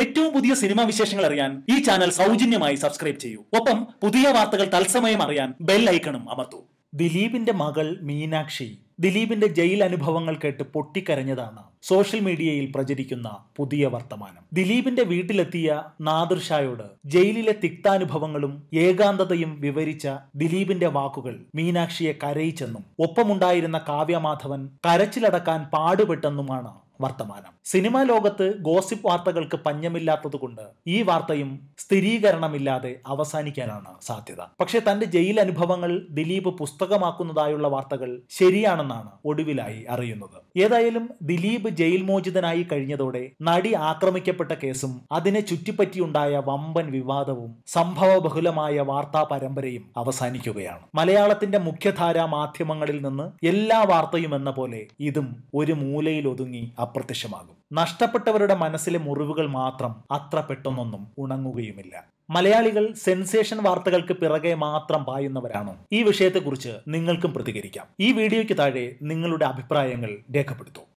ഏറ്റവും പുതിയ സിനിമാ വിശേഷങ്ങൾ അറിയാൻ ഈ ചാനൽ സൗജന്യമായി സബ്സ്ക്രൈബ് ചെയ്യൂ ഒപ്പം പുതിയ വാർത്തകൾ തത്സമയം അറിയാൻ ബെൽ ഐക്കണും അമർത്തൂ ദിലീപിന്റെ മകൾ മീനാക്ഷി ദിലീപിന്റെ ജയിൽ അനുഭവങ്ങൾ കേട്ട് പൊട്ടിക്കരഞ്ഞതാണ് സോഷ്യൽ മീഡിയയിൽ പ്രചരിക്കുന്ന പുതിയ വർത്തമാനം ദിലീപിന്റെ വീട്ടിലെത്തിയ നാദിർഷായോട് ജയിലിലെ തിക്താനുഭവങ്ങളും ഏകാന്തതയും വിവരിച്ച ദിലീപിന്റെ വാക്കുകൾ മീനാക്ഷിയെ കരയിച്ചെന്നും ഒപ്പമുണ്ടായിരുന്ന കാവ്യമാധവൻ കരച്ചിലടക്കാൻ പാടുപെട്ടെന്നുമാണ് വർത്തമാനം സിനിമാ ലോകത്ത് ഗോസിപ്പ് വാർത്തകൾക്ക് കൊണ്ട് ഈ വാർത്തയും സ്ഥിരീകരണമില്ലാതെ അവസാനിക്കാനാണ് സാധ്യത പക്ഷെ തന്റെ ജയിൽ അനുഭവങ്ങൾ ദിലീപ് പുസ്തകമാക്കുന്നതായുള്ള വാർത്തകൾ ശരിയാണെന്നാണ് ഒടുവിലായി അറിയുന്നത് ഏതായാലും ദിലീപ് ജയിൽ മോചിതനായി കഴിഞ്ഞതോടെ നടി ആക്രമിക്കപ്പെട്ട കേസും അതിനെ ചുറ്റിപ്പറ്റിയുണ്ടായ വമ്പൻ വിവാദവും സംഭവബഹുലമായ വാർത്താ പരമ്പരയും അവസാനിക്കുകയാണ് മലയാളത്തിന്റെ മുഖ്യധാരാ മാധ്യമങ്ങളിൽ നിന്ന് എല്ലാ വാർത്തയും എന്ന പോലെ ഇതും ഒരു മൂലയിൽ ഒതുങ്ങി അപ്രത്യക്ഷമാകും നഷ്ടപ്പെട്ടവരുടെ മനസ്സിലെ മുറിവുകൾ മാത്രം അത്ര പെട്ടെന്നൊന്നും ഉണങ്ങുകയുമില്ല മലയാളികൾ സെൻസേഷൻ വാർത്തകൾക്ക് പിറകെ മാത്രം പായുന്നവരാണോ ഈ വിഷയത്തെക്കുറിച്ച് നിങ്ങൾക്കും പ്രതികരിക്കാം ഈ വീഡിയോയ്ക്ക് താഴെ നിങ്ങളുടെ അഭിപ്രായങ്ങൾ രേഖപ്പെടുത്തും